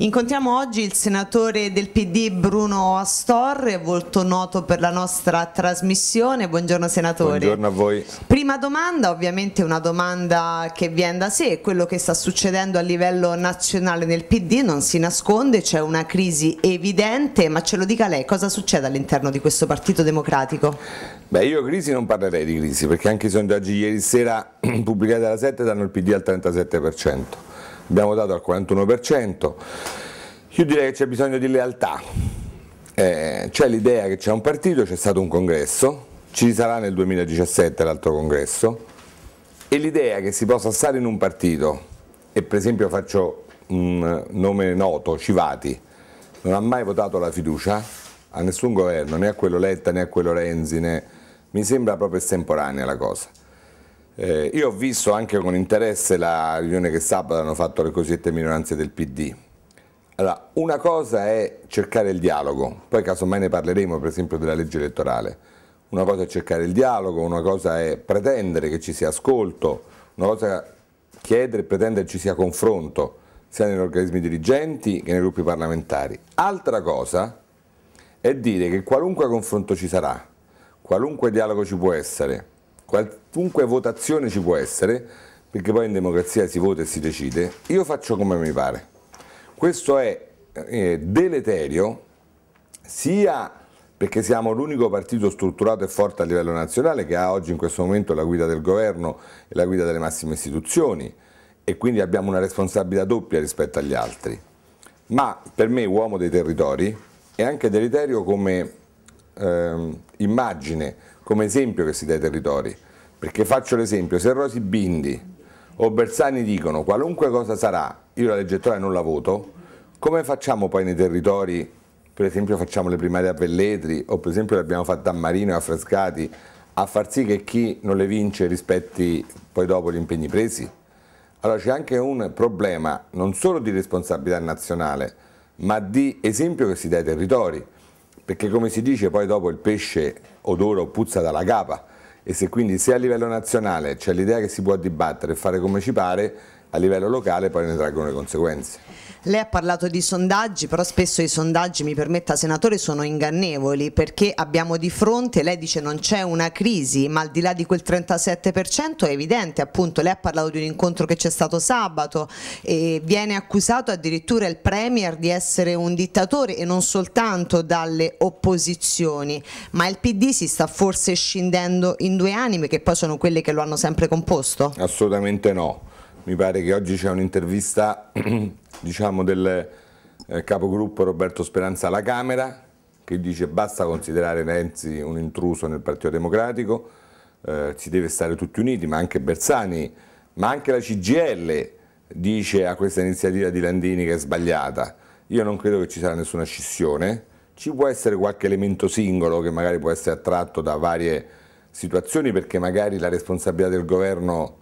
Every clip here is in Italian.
Incontriamo oggi il senatore del PD Bruno Astorre, molto noto per la nostra trasmissione. Buongiorno senatore. Buongiorno a voi. Prima domanda, ovviamente una domanda che viene da sé, quello che sta succedendo a livello nazionale nel PD non si nasconde, c'è una crisi evidente, ma ce lo dica lei, cosa succede all'interno di questo Partito Democratico? Beh, io crisi non parlerei di crisi, perché anche i sondaggi ieri sera pubblicati alla 7 danno il PD al 37% abbiamo dato al 41%, io direi che c'è bisogno di lealtà, eh, c'è l'idea che c'è un partito, c'è stato un congresso, ci sarà nel 2017 l'altro congresso e l'idea che si possa stare in un partito, e per esempio faccio un nome noto, Civati, non ha mai votato la fiducia a nessun governo, né a quello Letta né a quello Renzi, né... mi sembra proprio estemporanea la cosa. Eh, io ho visto anche con interesse la riunione che sabato hanno fatto le cosiddette minoranze del PD. Allora, una cosa è cercare il dialogo, poi casomai ne parleremo per esempio della legge elettorale. Una cosa è cercare il dialogo, una cosa è pretendere che ci sia ascolto, una cosa è chiedere e pretendere che ci sia confronto, sia negli organismi dirigenti che nei gruppi parlamentari. Altra cosa è dire che qualunque confronto ci sarà, qualunque dialogo ci può essere, qualunque votazione ci può essere, perché poi in democrazia si vota e si decide, io faccio come mi pare. Questo è eh, deleterio sia perché siamo l'unico partito strutturato e forte a livello nazionale che ha oggi in questo momento la guida del governo e la guida delle massime istituzioni e quindi abbiamo una responsabilità doppia rispetto agli altri. Ma per me, uomo dei territori, è anche deleterio come eh, immagine, come esempio che si dà ai territori, perché faccio l'esempio, se Rosi Bindi o Bersani dicono qualunque cosa sarà, io la legge elettorale non la voto, come facciamo poi nei territori, per esempio facciamo le primarie a Velletri o per esempio le abbiamo fatte a Marino e a Frascati, a far sì che chi non le vince rispetti poi dopo gli impegni presi? Allora c'è anche un problema non solo di responsabilità nazionale, ma di esempio che si dà ai territori, perché come si dice poi dopo il pesce odore o puzza dalla capa e se quindi se a livello nazionale c'è l'idea che si può dibattere e fare come ci pare a livello locale poi ne traggono le conseguenze. Lei ha parlato di sondaggi, però spesso i sondaggi, mi permetta senatore, sono ingannevoli perché abbiamo di fronte, lei dice non c'è una crisi, ma al di là di quel 37% è evidente, appunto lei ha parlato di un incontro che c'è stato sabato e viene accusato addirittura il Premier di essere un dittatore e non soltanto dalle opposizioni, ma il PD si sta forse scindendo in due anime che poi sono quelle che lo hanno sempre composto? Assolutamente no mi pare che oggi c'è un'intervista diciamo, del eh, capogruppo Roberto Speranza alla Camera che dice basta considerare Renzi un intruso nel Partito Democratico, eh, si deve stare tutti uniti, ma anche Bersani, ma anche la CGL dice a questa iniziativa di Landini che è sbagliata. Io non credo che ci sarà nessuna scissione, ci può essere qualche elemento singolo che magari può essere attratto da varie situazioni perché magari la responsabilità del governo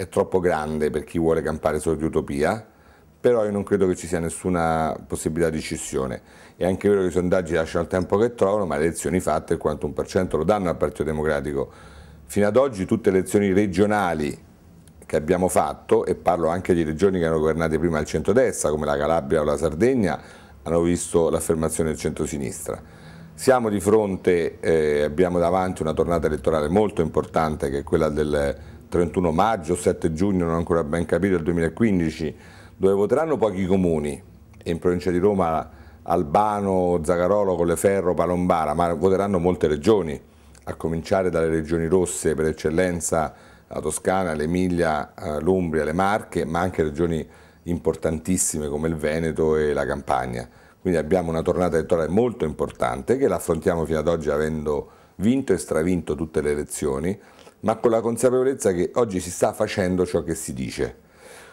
è troppo grande per chi vuole campare solo di utopia, però io non credo che ci sia nessuna possibilità di scissione. È anche vero che i sondaggi lasciano il tempo che trovano, ma le elezioni fatte, il 41% lo danno al Partito Democratico. Fino ad oggi tutte le elezioni regionali che abbiamo fatto, e parlo anche di regioni che erano governate prima al centrodestra, come la Calabria o la Sardegna, hanno visto l'affermazione del centro-sinistra. Siamo di fronte, eh, abbiamo davanti una tornata elettorale molto importante che è quella del 31 maggio, 7 giugno, non ho ancora ben capito, del 2015, dove voteranno pochi comuni, in provincia di Roma Albano, Zagarolo, Colleferro, Palombara, ma voteranno molte regioni, a cominciare dalle regioni rosse per eccellenza, la Toscana, l'Emilia, eh, l'Umbria, le Marche, ma anche regioni importantissime come il Veneto e la Campania. Quindi abbiamo una tornata elettorale molto importante che l'affrontiamo fino ad oggi avendo vinto e stravinto tutte le elezioni ma con la consapevolezza che oggi si sta facendo ciò che si dice.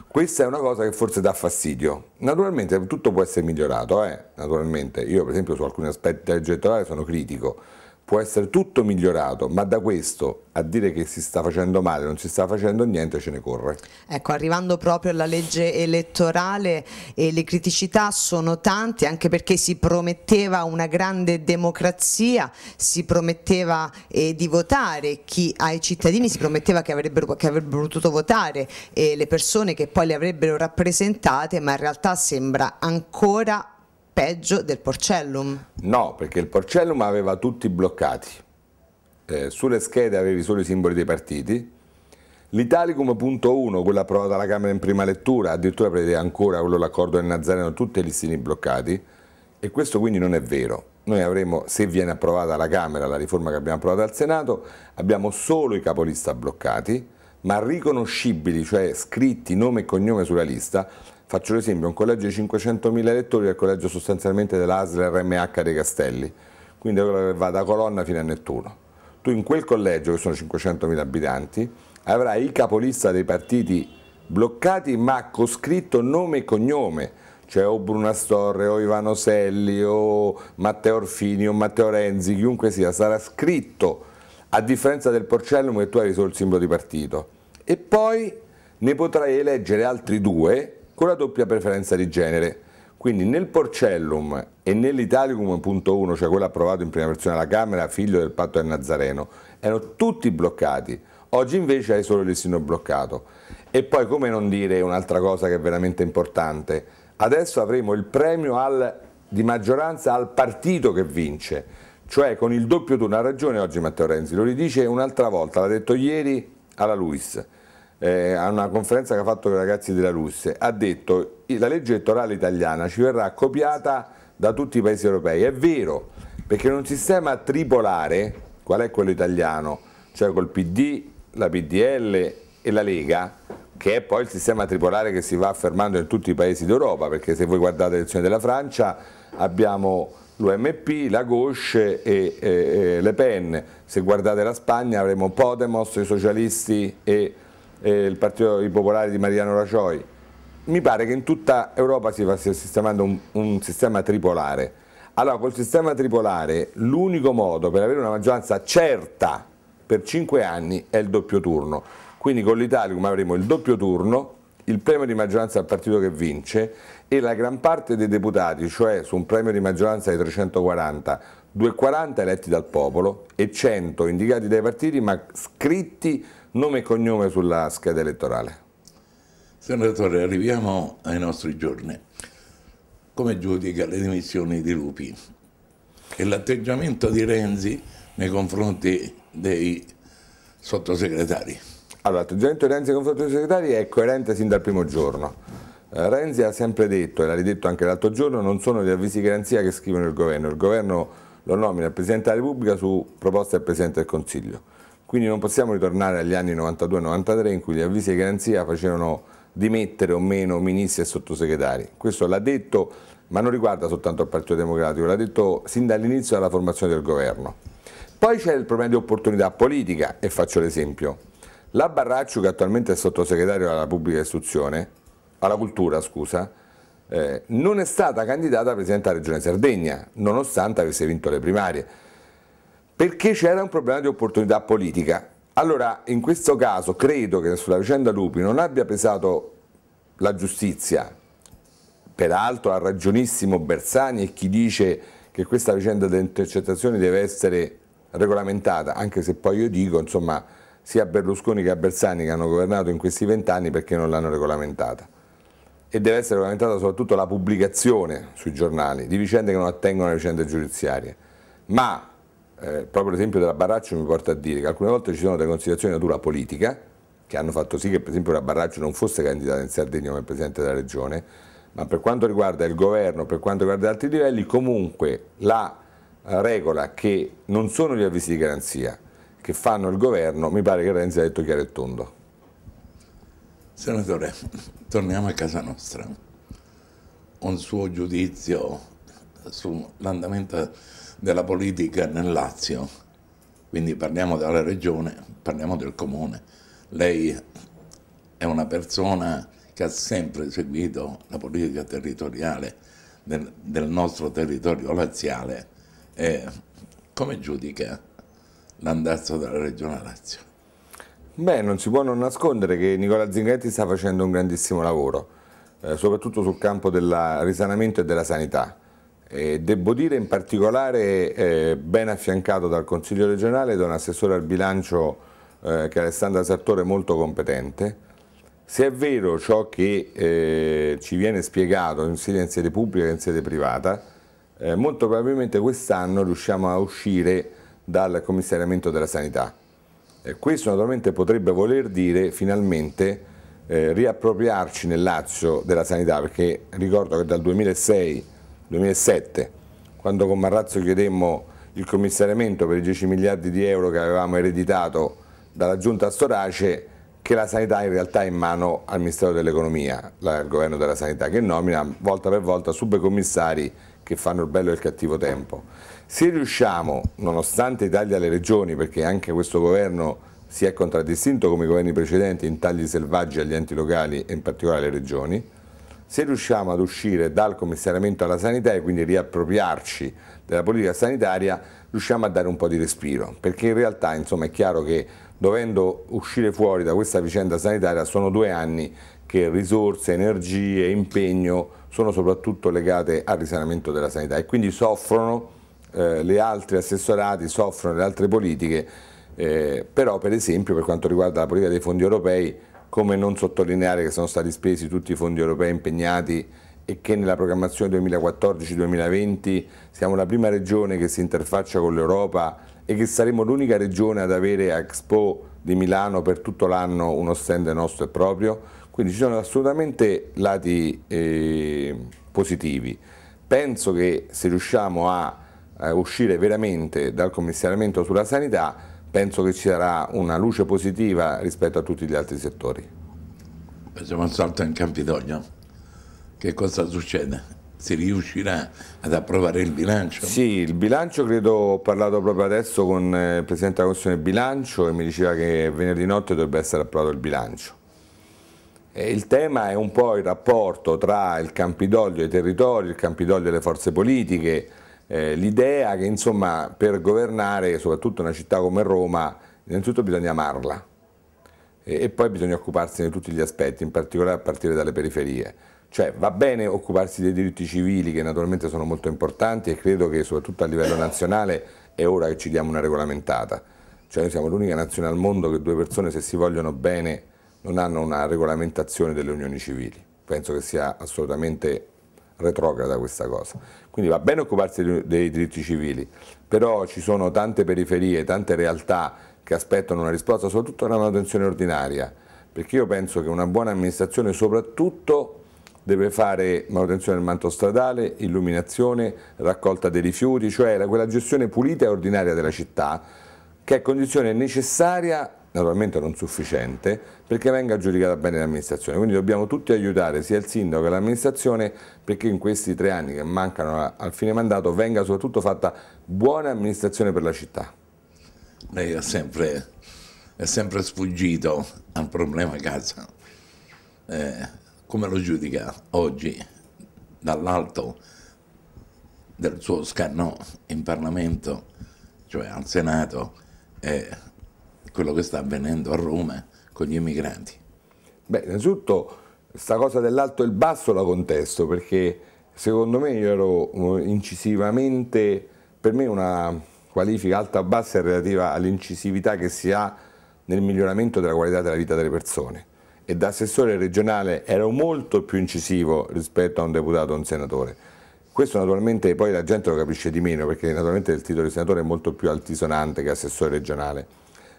Questa è una cosa che forse dà fastidio. Naturalmente tutto può essere migliorato, eh? naturalmente. Io per esempio su alcuni aspetti del gettonale sono critico, può essere tutto migliorato, ma da questo a dire che si sta facendo male, non si sta facendo niente, ce ne corre. Ecco, arrivando proprio alla legge elettorale, eh, le criticità sono tante, anche perché si prometteva una grande democrazia, si prometteva eh, di votare chi ai cittadini, si prometteva che avrebbero, che avrebbero potuto votare eh, le persone che poi le avrebbero rappresentate, ma in realtà sembra ancora peggio del Porcellum. No, perché il Porcellum aveva tutti bloccati, eh, sulle schede avevi solo i simboli dei partiti, punto 1, quella approvata dalla Camera in prima lettura, addirittura prevede ancora quello l'accordo del Nazareno, tutti i listini bloccati, e questo quindi non è vero. Noi avremo, se viene approvata la Camera la riforma che abbiamo approvato al Senato, abbiamo solo i capolista bloccati, ma riconoscibili, cioè scritti nome e cognome sulla lista, Faccio l'esempio, un collegio di 500.000 elettori è il collegio sostanzialmente dell'ASL RMH dei Castelli, quindi è quello che va da Colonna fino a Nettuno. Tu in quel collegio, che sono 500.000 abitanti, avrai il capolista dei partiti bloccati ma con scritto nome e cognome, cioè o Bruna Storre o Ivano Selli o Matteo Orfini o Matteo Renzi, chiunque sia, sarà scritto a differenza del Porcellum che tu hai solo il simbolo di partito. E poi ne potrai eleggere altri due con la doppia preferenza di genere. Quindi nel Porcellum e nell'Italicum.1, cioè quello approvato in prima versione alla Camera, figlio del patto del Nazareno, erano tutti bloccati. Oggi invece hai solo il listino bloccato. E poi come non dire un'altra cosa che è veramente importante, adesso avremo il premio al, di maggioranza al partito che vince, cioè con il doppio turno. Ha ragione oggi Matteo Renzi, lo ridice un'altra volta, l'ha detto ieri alla Luis eh, a una conferenza che ha fatto con i ragazzi della Russia, ha detto che la legge elettorale italiana ci verrà copiata da tutti i paesi europei. È vero, perché in un sistema tripolare, qual è quello italiano, cioè col PD, la PDL e la Lega, che è poi il sistema tripolare che si va affermando in tutti i paesi d'Europa, perché se voi guardate le elezioni della Francia abbiamo l'UMP, la Gauche e, e, e, Le Pen, se guardate la Spagna avremo Podemos, i socialisti e eh, il Partito Popolare di Mariano Racioi. Mi pare che in tutta Europa si stia sistemando un, un sistema tripolare. Allora, col sistema tripolare, l'unico modo per avere una maggioranza certa per cinque anni è il doppio turno. Quindi con l'Italicum avremo il doppio turno, il premio di maggioranza al partito che vince e la gran parte dei deputati, cioè su un premio di maggioranza di 340, 240 eletti dal popolo e 100 indicati dai partiti ma scritti nome e cognome sulla scheda elettorale. Senatore, arriviamo ai nostri giorni. Come giudica le dimissioni di Lupi e l'atteggiamento di Renzi nei confronti dei sottosegretari? Allora, l'atteggiamento di Renzi nei confronti dei sottosegretari è coerente sin dal primo giorno. Eh, Renzi ha sempre detto, e l'ha ridetto anche l'altro giorno, non sono gli avvisi garanzia che scrivono il governo, il governo lo nomina il Presidente della Repubblica su proposta del Presidente del Consiglio. Quindi non possiamo ritornare agli anni 92-93 in cui gli avvisi di garanzia facevano dimettere o meno ministri e sottosegretari. Questo l'ha detto, ma non riguarda soltanto il Partito Democratico, l'ha detto sin dall'inizio della formazione del governo. Poi c'è il problema di opportunità politica e faccio l'esempio. La Barraccio, che attualmente è sottosegretario alla pubblica istruzione, alla cultura scusa, eh, non è stata candidata a Presidente della Regione Sardegna, nonostante avesse vinto le primarie, perché c'era un problema di opportunità politica. Allora, in questo caso, credo che sulla vicenda Lupi non abbia pesato la giustizia, peraltro ha ragionissimo Bersani e chi dice che questa vicenda delle intercettazioni deve essere regolamentata, anche se poi io dico, insomma, sia Berlusconi che Bersani che hanno governato in questi vent'anni perché non l'hanno regolamentata e deve essere regolamentata soprattutto la pubblicazione sui giornali di vicende che non attengono alle vicende giudiziarie. Ma eh, proprio l'esempio della Barraccio mi porta a dire che alcune volte ci sono delle considerazioni di natura politica che hanno fatto sì che per esempio la Barraccio non fosse candidata in Sardegna come Presidente della Regione, ma per quanto riguarda il governo, per quanto riguarda altri livelli, comunque la eh, regola che non sono gli avvisi di garanzia che fanno il governo, mi pare che Renzi ha detto chiaro e tondo. Senatore, torniamo a casa nostra. Un suo giudizio sull'andamento della politica nel Lazio, quindi parliamo della regione, parliamo del comune. Lei è una persona che ha sempre seguito la politica territoriale del, del nostro territorio laziale. E come giudica l'andazzo della regione Lazio? Beh, non si può non nascondere che Nicola Zingaretti sta facendo un grandissimo lavoro, eh, soprattutto sul campo del risanamento e della sanità. E devo dire in particolare eh, ben affiancato dal Consiglio regionale e da un assessore al bilancio eh, che è Alessandra Sartore molto competente. Se è vero ciò che eh, ci viene spiegato sia in sede pubblica che in sede privata, eh, molto probabilmente quest'anno riusciamo a uscire dal commissariamento della sanità eh, questo naturalmente potrebbe voler dire finalmente eh, riappropriarci nel Lazio della sanità, perché ricordo che dal 2006-2007, quando con Marrazzo chiedemmo il commissariamento per i 10 miliardi di euro che avevamo ereditato dalla giunta Storace, che la sanità in realtà è in mano al Ministero dell'Economia, al governo della sanità, che nomina volta per volta subcommissari che fanno il bello e il cattivo tempo. Se riusciamo, nonostante i tagli alle regioni, perché anche questo governo si è contraddistinto come i governi precedenti in tagli selvaggi agli enti locali e in particolare alle regioni, se riusciamo ad uscire dal commissariamento alla sanità e quindi riappropriarci della politica sanitaria, riusciamo a dare un po' di respiro, perché in realtà insomma, è chiaro che dovendo uscire fuori da questa vicenda sanitaria sono due anni che risorse, energie, impegno sono soprattutto legate al risanamento della sanità e quindi soffrono eh, le altre assessorati soffrono le altre politiche, eh, però per esempio per quanto riguarda la politica dei fondi europei, come non sottolineare che sono stati spesi tutti i fondi europei impegnati e che nella programmazione 2014-2020 siamo la prima regione che si interfaccia con l'Europa e che saremo l'unica regione ad avere a Expo di Milano per tutto l'anno uno stand nostro e proprio, quindi ci sono assolutamente lati eh, positivi. Penso che se riusciamo a eh, uscire veramente dal commissariamento sulla sanità, penso che ci sarà una luce positiva rispetto a tutti gli altri settori. Facciamo un salto in Campidoglio. Che cosa succede? si riuscirà ad approvare il bilancio? Sì, il bilancio credo, ho parlato proprio adesso con eh, il Presidente della Commissione Bilancio e mi diceva che venerdì notte dovrebbe essere approvato il bilancio. E il tema è un po' il rapporto tra il Campidoglio e i territori, il Campidoglio e le forze politiche, eh, l'idea che insomma per governare soprattutto una città come Roma innanzitutto bisogna amarla e, e poi bisogna occuparsi di tutti gli aspetti, in particolare a partire dalle periferie. Cioè va bene occuparsi dei diritti civili che naturalmente sono molto importanti e credo che soprattutto a livello nazionale è ora che ci diamo una regolamentata. Cioè noi siamo l'unica nazione al mondo che due persone se si vogliono bene non hanno una regolamentazione delle unioni civili. Penso che sia assolutamente retrograda questa cosa. Quindi va bene occuparsi dei diritti civili, però ci sono tante periferie, tante realtà che aspettano una risposta, soprattutto nella manutenzione ordinaria, perché io penso che una buona amministrazione soprattutto deve fare manutenzione del manto stradale, illuminazione, raccolta dei rifiuti, cioè quella gestione pulita e ordinaria della città che è condizione necessaria naturalmente non sufficiente, perché venga giudicata bene l'amministrazione. Quindi dobbiamo tutti aiutare sia il sindaco che l'amministrazione perché in questi tre anni che mancano al fine mandato venga soprattutto fatta buona amministrazione per la città. Lei è sempre, è sempre sfuggito al problema casa. Eh, come lo giudica oggi dall'alto del suo scannò in Parlamento, cioè al Senato? Eh, quello che sta avvenendo a Roma eh, con gli immigranti? Beh, innanzitutto questa cosa dell'alto e il basso la contesto perché secondo me io ero mm, incisivamente, per me una qualifica alta o bassa è relativa all'incisività che si ha nel miglioramento della qualità della vita delle persone e da assessore regionale ero molto più incisivo rispetto a un deputato o un senatore. Questo naturalmente poi la gente lo capisce di meno perché naturalmente il titolo di senatore è molto più altisonante che assessore regionale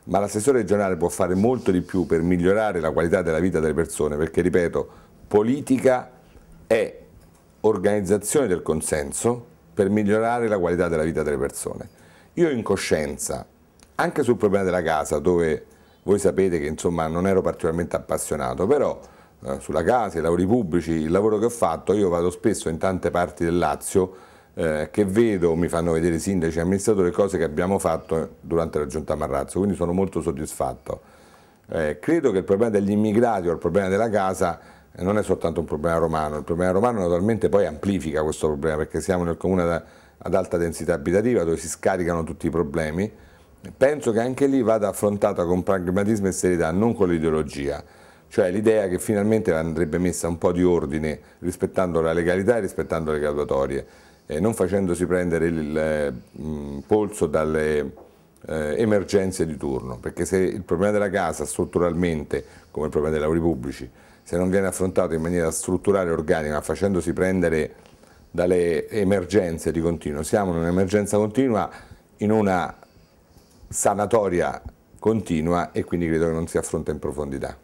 ma l'assessore regionale può fare molto di più per migliorare la qualità della vita delle persone, perché ripeto, politica è organizzazione del consenso per migliorare la qualità della vita delle persone. Io in coscienza, anche sul problema della casa, dove voi sapete che insomma non ero particolarmente appassionato, però eh, sulla casa, i lavori pubblici, il lavoro che ho fatto, io vado spesso in tante parti del Lazio eh, che vedo, mi fanno vedere i sindaci e amministratori, cose che abbiamo fatto durante la giunta Marrazzo, quindi sono molto soddisfatto. Eh, credo che il problema degli immigrati o il problema della casa eh, non è soltanto un problema romano, il problema romano naturalmente poi amplifica questo problema perché siamo nel comune da, ad alta densità abitativa dove si scaricano tutti i problemi, penso che anche lì vada affrontata con pragmatismo e serietà, non con l'ideologia, cioè l'idea che finalmente andrebbe messa un po' di ordine rispettando la legalità e rispettando le graduatorie eh, non facendosi prendere il mh, eh, mm, polso dalle eh, emergenze di turno, perché se il problema della casa strutturalmente, come il problema dei lavori pubblici, se non viene affrontato in maniera strutturale e organica, facendosi prendere dalle emergenze di continuo, siamo in un'emergenza continua, in una sanatoria continua e quindi credo che non si affronta in profondità.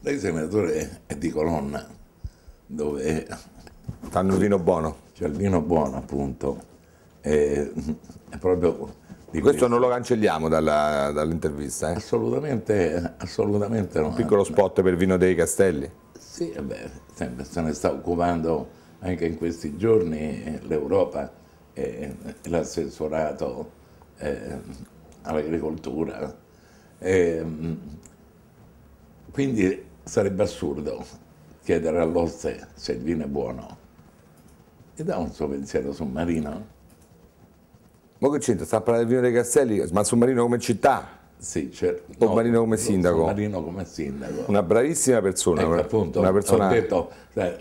Lei senatore è di Colonna, dove... Fanno il vino buono cioè il vino Buono appunto, è, è proprio... Di Questo non lo cancelliamo dalla, dall'intervista? Eh? Assolutamente, assolutamente no. Un piccolo spot per Vino dei Castelli? Sì, eh beh, se ne sta occupando anche in questi giorni eh, l'Europa e eh, eh, l'assessorato eh, all'agricoltura. Eh, quindi sarebbe assurdo chiedere all'oste se il vino è buono e dà un suo pensiero su Marino? Ma che c'entra? Sta parlando del Vino dei Castelli, ma su Marino come città? Sì, certo. O no, Marino come sindaco? Marino come sindaco. Una bravissima persona. Ecco, appunto, una persona... ho detto, eh,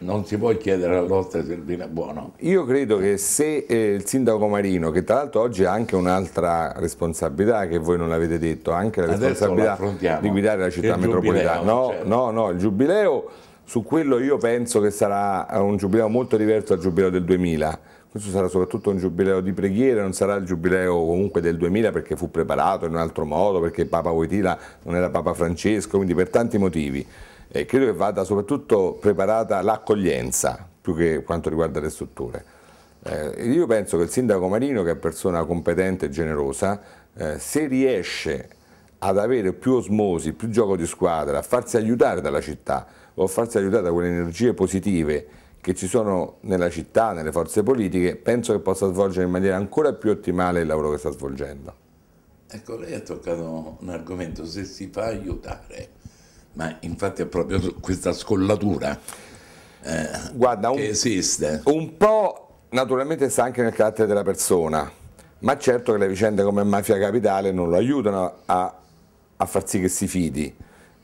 non si può chiedere all'Ostra Silvina Buono. Io credo che se eh, il sindaco Marino, che tra l'altro oggi ha anche un'altra responsabilità che voi non avete detto, anche la responsabilità di guidare la città metropolitana. no, certo. no, no, il giubileo su quello io penso che sarà un giubileo molto diverso dal giubileo del 2000 questo sarà soprattutto un giubileo di preghiera, non sarà il giubileo comunque del 2000 perché fu preparato in un altro modo, perché Papa Voitila non era Papa Francesco, quindi per tanti motivi. E credo che vada soprattutto preparata l'accoglienza più che quanto riguarda le strutture. Eh, io penso che il sindaco Marino, che è persona competente e generosa, eh, se riesce ad avere più osmosi, più gioco di squadra, a farsi aiutare dalla città, o farsi aiutare da quelle energie positive che ci sono nella città, nelle forze politiche, penso che possa svolgere in maniera ancora più ottimale il lavoro che sta svolgendo. Ecco, lei ha toccato un argomento, se si fa aiutare, ma infatti è proprio questa scollatura eh, Guarda, un, che esiste. Un po' naturalmente sta anche nel carattere della persona, ma certo che le vicende come Mafia Capitale non lo aiutano a, a far sì che si fidi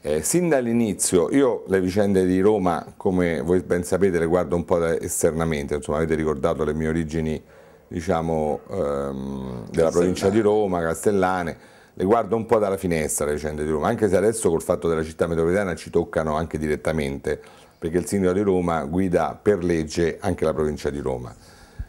eh, sin dall'inizio io le vicende di Roma, come voi ben sapete, le guardo un po' esternamente, insomma avete ricordato le mie origini diciamo, ehm, della provincia di Roma, Castellane, le guardo un po' dalla finestra le vicende di Roma, anche se adesso col fatto della città metropolitana ci toccano anche direttamente, perché il sindaco di Roma guida per legge anche la provincia di Roma.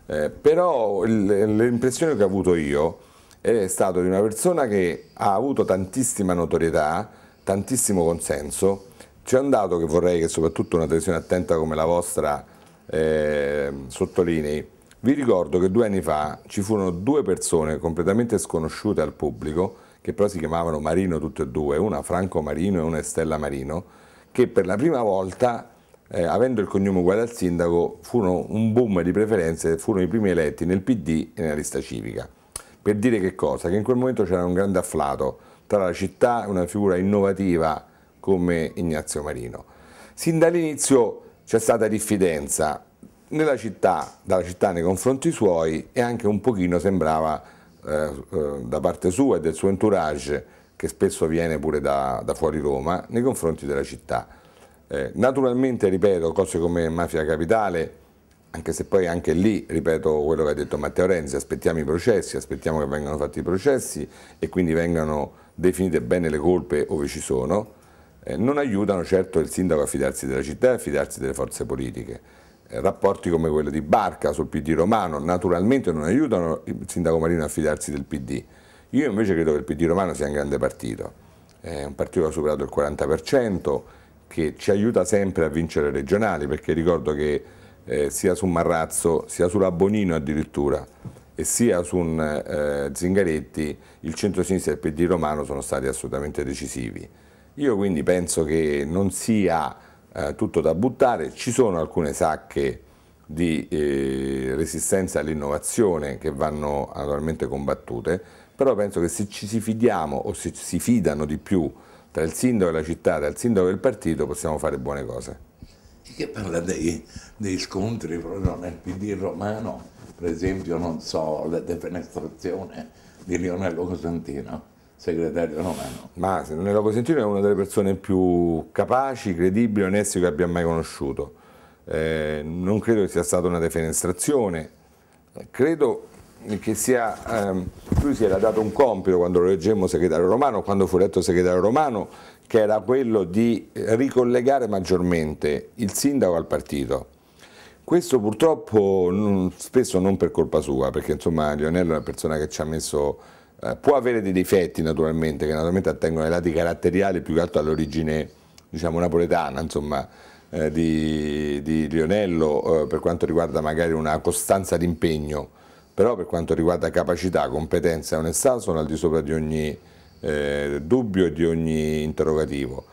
Eh, però l'impressione che ho avuto io è stata di una persona che ha avuto tantissima notorietà, tantissimo consenso, c'è un dato che vorrei che soprattutto una televisione attenta come la vostra eh, sottolinei. Vi ricordo che due anni fa ci furono due persone completamente sconosciute al pubblico, che però si chiamavano Marino tutte e due, una Franco Marino e una Estella Marino, che per la prima volta, eh, avendo il cognome uguale al sindaco, furono un boom di preferenze, e furono i primi eletti nel PD e nella lista civica. Per dire che cosa? Che in quel momento c'era un grande afflato, tra la città e una figura innovativa come Ignazio Marino. Sin dall'inizio c'è stata diffidenza nella città, dalla città nei confronti suoi e anche un pochino sembrava eh, eh, da parte sua e del suo entourage, che spesso viene pure da, da fuori Roma, nei confronti della città. Eh, naturalmente, ripeto, cose come Mafia Capitale, anche se poi anche lì, ripeto quello che ha detto Matteo Renzi, aspettiamo i processi, aspettiamo che vengano fatti i processi e quindi vengano definite bene le colpe ove ci sono, eh, non aiutano certo il sindaco a fidarsi della città e a fidarsi delle forze politiche. Eh, rapporti come quello di Barca sul PD romano naturalmente non aiutano il sindaco Marino a fidarsi del PD. Io invece credo che il PD romano sia un grande partito, è un partito che ha superato il 40%, che ci aiuta sempre a vincere regionali, perché ricordo che eh, sia su Marrazzo sia sulla Bonino addirittura e sia Sun eh, Zingaretti il centro-sinistra e il PD romano sono stati assolutamente decisivi. Io quindi penso che non sia eh, tutto da buttare, ci sono alcune sacche di eh, resistenza all'innovazione che vanno naturalmente combattute, però penso che se ci si fidiamo o se si fidano di più tra il sindaco e la città, il sindaco del partito, possiamo fare buone cose. che parla dei, dei scontri, non è il PD romano, per esempio, non so, la defenestrazione di Lionello Cosentino segretario romano. Ma Nello Cosentino è una delle persone più capaci, credibili, onesti che abbia mai conosciuto. Eh, non credo che sia stata una defenestrazione, credo che sia, ehm, lui si era dato un compito quando lo leggemmo segretario romano, quando fu eletto segretario romano, che era quello di ricollegare maggiormente il sindaco al partito questo purtroppo non, spesso non per colpa sua, perché insomma Lionello è una persona che ci ha messo, eh, può avere dei difetti naturalmente, che naturalmente attengono ai lati caratteriali più che altro all'origine diciamo napoletana, insomma, eh, di, di, Lionello eh, per quanto riguarda magari una costanza d'impegno, però per quanto riguarda capacità, competenza e onestà sono al di sopra di ogni eh, dubbio e di ogni interrogativo.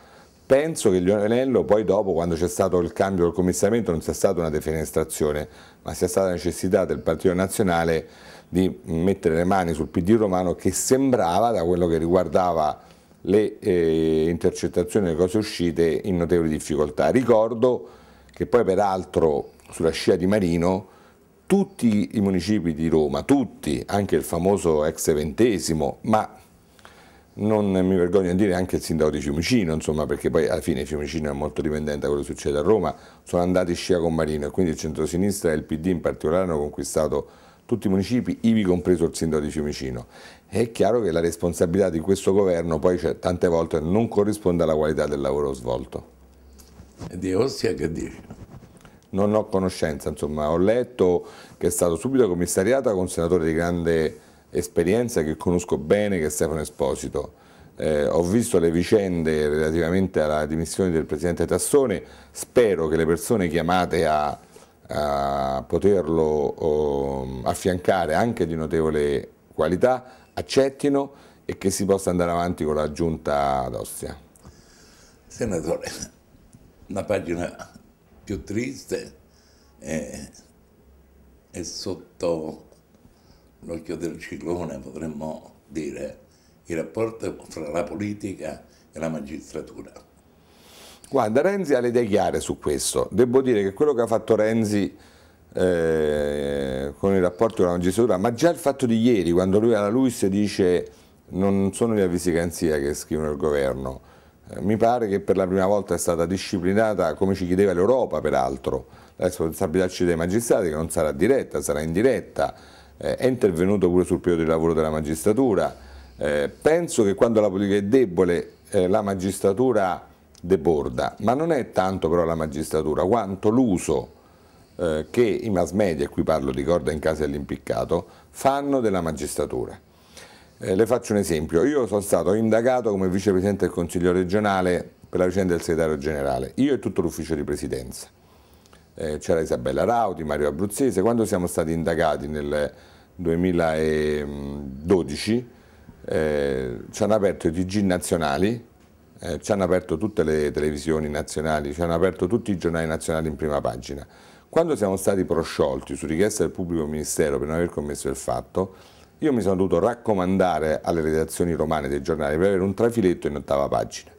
Penso che Lionello poi dopo, quando c'è stato il cambio del commissariamento, non sia stata una defenestrazione, ma sia stata la necessità del Partito Nazionale di mettere le mani sul PD romano che sembrava, da quello che riguardava le eh, intercettazioni e le cose uscite, in notevoli difficoltà. Ricordo che poi peraltro sulla scia di Marino tutti i municipi di Roma, tutti, anche il famoso ex ventesimo, ma non mi vergogno di dire anche il sindaco di Fiumicino, insomma, perché poi alla fine Fiumicino è molto dipendente da quello che succede a Roma, sono andati scia con Marino e quindi il centrosinistra e il PD in particolare hanno conquistato tutti i municipi, ivi compreso il sindaco di Fiumicino. È chiaro che la responsabilità di questo governo poi cioè, tante volte non corrisponde alla qualità del lavoro svolto. E di Ossia che dici? Non ho conoscenza, insomma, ho letto che è stato subito commissariato con un senatore di grande esperienza che conosco bene che è Stefano Esposito. Eh, ho visto le vicende relativamente alla dimissione del Presidente Tassone, spero che le persone chiamate a, a poterlo oh, affiancare anche di notevole qualità accettino e che si possa andare avanti con la giunta d'Ostia. Senatore, la pagina più triste è, è sotto l'occhio del ciclone, potremmo dire, il rapporto tra la politica e la magistratura. Guarda, Renzi ha le idee chiare su questo. Devo dire che quello che ha fatto Renzi eh, con il rapporto con la magistratura, ma già il fatto di ieri, quando lui alla Luis dice non sono gli avvisi garanzia che scrivono il governo, eh, mi pare che per la prima volta è stata disciplinata, come ci chiedeva l'Europa peraltro, la responsabilità dei magistrati che non sarà diretta, sarà indiretta, eh, è intervenuto pure sul periodo di lavoro della magistratura, eh, penso che quando la politica è debole eh, la magistratura deborda, ma non è tanto però la magistratura quanto l'uso eh, che i mass media, e qui parlo di corda in casa dell'impiccato, fanno della magistratura. Eh, le faccio un esempio, io sono stato indagato come vicepresidente del Consiglio regionale per la vicenda del segretario generale, io e tutto l'ufficio di presidenza eh, c'era Isabella Rauti, Mario Abruzzese, quando siamo stati indagati nel 2012 eh, ci hanno aperto i TG nazionali, eh, ci hanno aperto tutte le televisioni nazionali, ci hanno aperto tutti i giornali nazionali in prima pagina. Quando siamo stati prosciolti su richiesta del pubblico ministero per non aver commesso il fatto, io mi sono dovuto raccomandare alle redazioni romane dei giornali per avere un trafiletto in ottava pagina.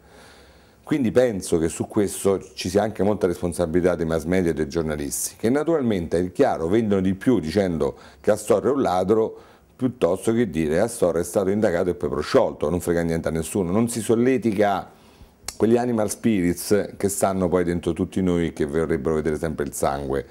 Quindi penso che su questo ci sia anche molta responsabilità dei mass media e dei giornalisti, che naturalmente, è chiaro, vendono di più dicendo che Astorre è un ladro, piuttosto che dire Astorre è stato indagato e poi prosciolto, non frega niente a nessuno, non si solletica quegli animal spirits che stanno poi dentro tutti noi che vorrebbero vedere sempre il sangue.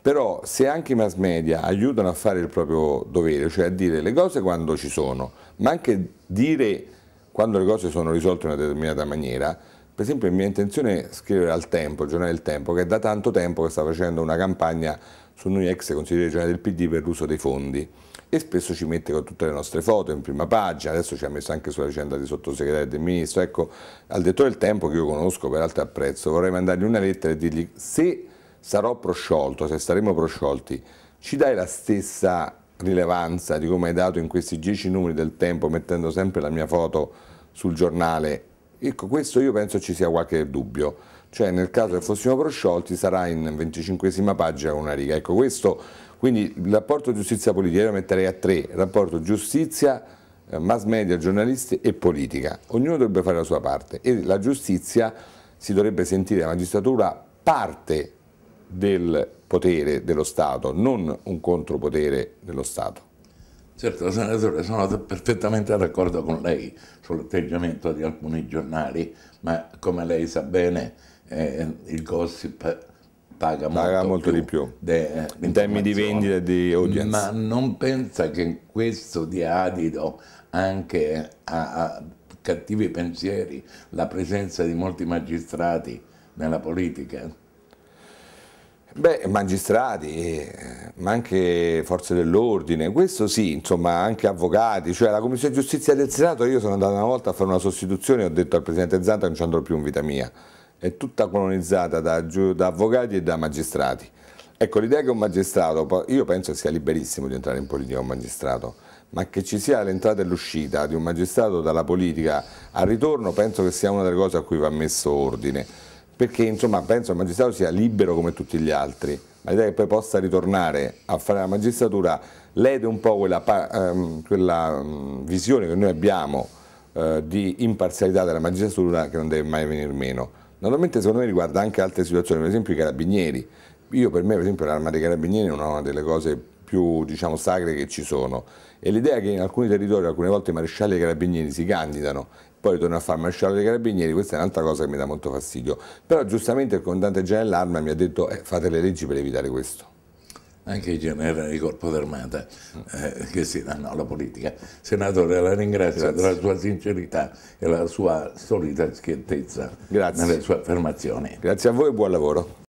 Però se anche i mass media aiutano a fare il proprio dovere, cioè a dire le cose quando ci sono, ma anche dire quando le cose sono risolte in una determinata maniera, per esempio è mia intenzione scrivere al Tempo, il giornale del Tempo, che è da tanto tempo che sta facendo una campagna su noi ex consiglieri generali del PD per l'uso dei fondi e spesso ci mette con tutte le nostre foto in prima pagina, adesso ci ha messo anche sulla vicenda di sottosegretario e del ministro, ecco al dettore del tempo che io conosco peraltro apprezzo, vorrei mandargli una lettera e dirgli se sarò prosciolto, se saremo prosciolti, ci dai la stessa rilevanza di come hai dato in questi dieci numeri del tempo mettendo sempre la mia foto sul giornale Ecco, questo io penso ci sia qualche dubbio, cioè nel caso che fossimo prosciolti sarà in 25 pagina una riga. Ecco, questo, quindi il rapporto giustizia-politica io lo metterei a tre, rapporto giustizia, eh, mass media, giornalisti e politica. Ognuno dovrebbe fare la sua parte e la giustizia si dovrebbe sentire la magistratura parte del potere dello Stato, non un contropotere dello Stato. Certo, senatore, sono perfettamente d'accordo con lei sull'atteggiamento di alcuni giornali, ma come lei sa bene eh, il gossip paga, paga molto, molto più di più de, eh, in termini di vendita e di audience. Ma non pensa che questo dia adito anche a, a cattivi pensieri la presenza di molti magistrati nella politica? Beh, magistrati, eh, ma anche forze dell'ordine, questo sì, insomma anche avvocati, cioè la Commissione Giustizia del Senato, io sono andato una volta a fare una sostituzione e ho detto al Presidente Zanta che non ci andrò più in vita mia, è tutta colonizzata da, da avvocati e da magistrati. Ecco, l'idea che un magistrato, io penso sia liberissimo di entrare in politica un magistrato, ma che ci sia l'entrata e l'uscita di un magistrato dalla politica al ritorno penso che sia una delle cose a cui va messo ordine perché insomma, penso che il magistrato sia libero come tutti gli altri, ma l'idea che poi possa ritornare a fare la magistratura lede un po' quella, ehm, quella mm, visione che noi abbiamo eh, di imparzialità della magistratura che non deve mai venire meno. Naturalmente secondo me riguarda anche altre situazioni, per esempio i carabinieri. Io per me per esempio l'arma dei carabinieri è una delle cose più diciamo, sacre che ci sono e l'idea che in alcuni territori alcune volte i marescialli e i carabinieri si candidano poi torna a far maresciallo dei carabinieri, questa è un'altra cosa che mi dà molto fastidio. Però giustamente il comandante generale dell'arma mi ha detto eh, fate le leggi per evitare questo anche i generali di corpo d'armata eh, che si danno alla politica. Senatore, la ringrazio Grazie. della sua sincerità e la sua solita schiettezza Grazie. nelle sue affermazioni. Grazie a voi e buon lavoro.